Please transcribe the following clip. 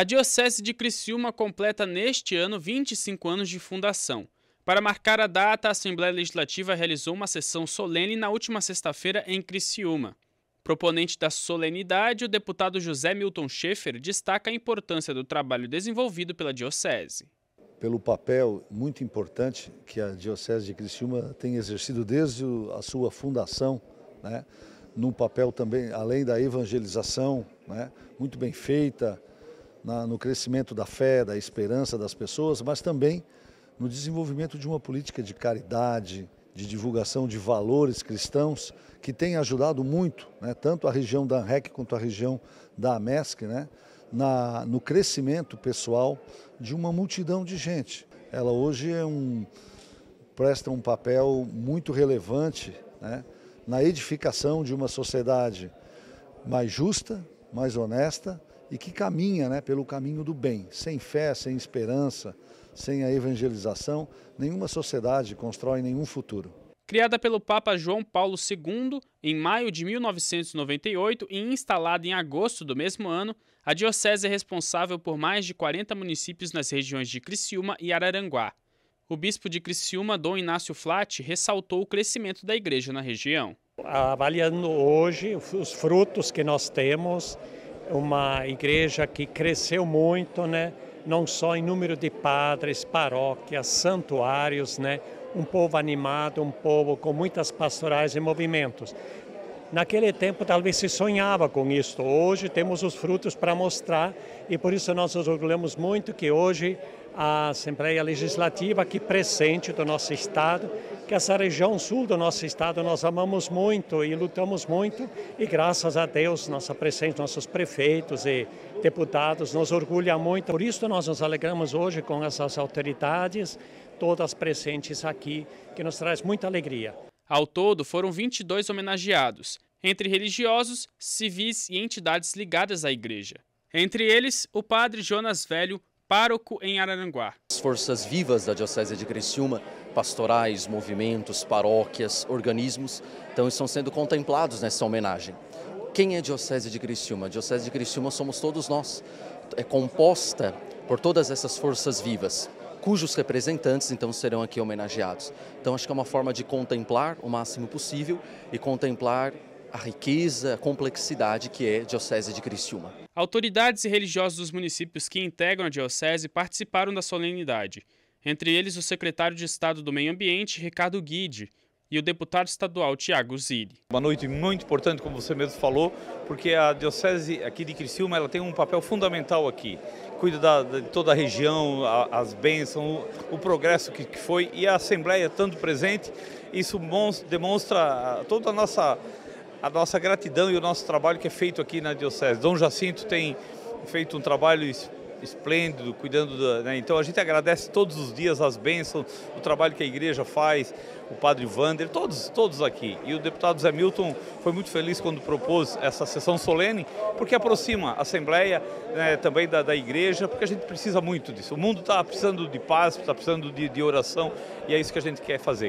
A Diocese de Criciúma completa neste ano 25 anos de fundação. Para marcar a data, a Assembleia Legislativa realizou uma sessão solene na última sexta-feira em Criciúma. Proponente da solenidade, o deputado José Milton Schaefer destaca a importância do trabalho desenvolvido pela Diocese. Pelo papel muito importante que a Diocese de Criciúma tem exercido desde a sua fundação, né, num papel também, além da evangelização, né, muito bem feita, na, no crescimento da fé, da esperança das pessoas, mas também no desenvolvimento de uma política de caridade, de divulgação de valores cristãos, que tem ajudado muito, né, tanto a região da ANREC quanto a região da AMESC, né, na, no crescimento pessoal de uma multidão de gente. Ela hoje é um, presta um papel muito relevante né, na edificação de uma sociedade mais justa, mais honesta e que caminha né, pelo caminho do bem. Sem fé, sem esperança, sem a evangelização, nenhuma sociedade constrói nenhum futuro. Criada pelo Papa João Paulo II em maio de 1998 e instalada em agosto do mesmo ano, a diocese é responsável por mais de 40 municípios nas regiões de Criciúma e Araranguá. O bispo de Criciúma, Dom Inácio Flati, ressaltou o crescimento da igreja na região. Avaliando hoje os frutos que nós temos uma igreja que cresceu muito, né? não só em número de padres, paróquias, santuários, né? um povo animado, um povo com muitas pastorais e movimentos. Naquele tempo talvez se sonhava com isso. Hoje temos os frutos para mostrar e por isso nós nos orgulhamos muito que hoje a Assembleia Legislativa aqui presente do nosso Estado, que essa região sul do nosso Estado nós amamos muito e lutamos muito, e graças a Deus, nossa presença, nossos prefeitos e deputados nos orgulha muito. Por isso nós nos alegramos hoje com essas autoridades, todas presentes aqui, que nos traz muita alegria. Ao todo, foram 22 homenageados, entre religiosos, civis e entidades ligadas à igreja. Entre eles, o padre Jonas Velho, pároco em Arananguá. As forças vivas da Diocese de Criciúma, pastorais, movimentos, paróquias, organismos, então estão sendo contemplados nessa homenagem. Quem é a Diocese de Criciúma? A Diocese de Criciúma somos todos nós. É composta por todas essas forças vivas, cujos representantes então serão aqui homenageados. Então acho que é uma forma de contemplar o máximo possível e contemplar a riqueza, a complexidade que é a Diocese de Criciúma. Autoridades e religiosos dos municípios que integram a Diocese participaram da solenidade. Entre eles, o secretário de Estado do Meio Ambiente, Ricardo Guide, e o deputado estadual Tiago Zilli. Uma noite muito importante, como você mesmo falou, porque a diocese aqui de Criciúma ela tem um papel fundamental aqui. Cuida da, de toda a região, a, as bênçãos, o, o progresso que, que foi e a Assembleia tanto presente. Isso demonstra ah, toda a nossa a nossa gratidão e o nosso trabalho que é feito aqui na Diocese. Dom Jacinto tem feito um trabalho esplêndido, cuidando da, né? Então a gente agradece todos os dias as bênçãos, o trabalho que a igreja faz, o padre Vander, todos, todos aqui. E o deputado Zé Milton foi muito feliz quando propôs essa sessão solene, porque aproxima a Assembleia né, também da, da igreja, porque a gente precisa muito disso. O mundo está precisando de paz, está precisando de, de oração, e é isso que a gente quer fazer.